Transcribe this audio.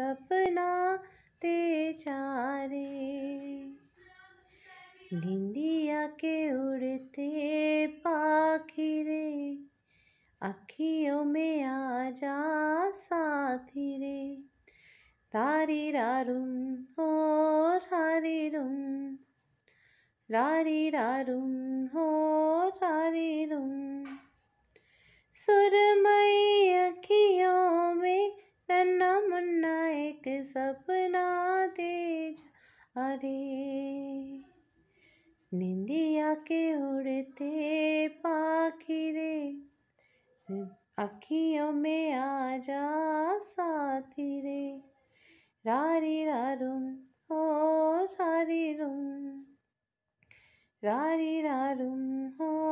सपना ते चारे निंदिया के उड़ते पाखिरे अखियों में आ जा साथी रे तारी रारुम हो रारी रुम रारी रारुम हो रारी रुम सुरमा एक सपना दे जा अरे निंदिया के उड़ते रे अखियों में आ जा साथी रे रारी रारुम हो रारी रुम रारी रारुम हो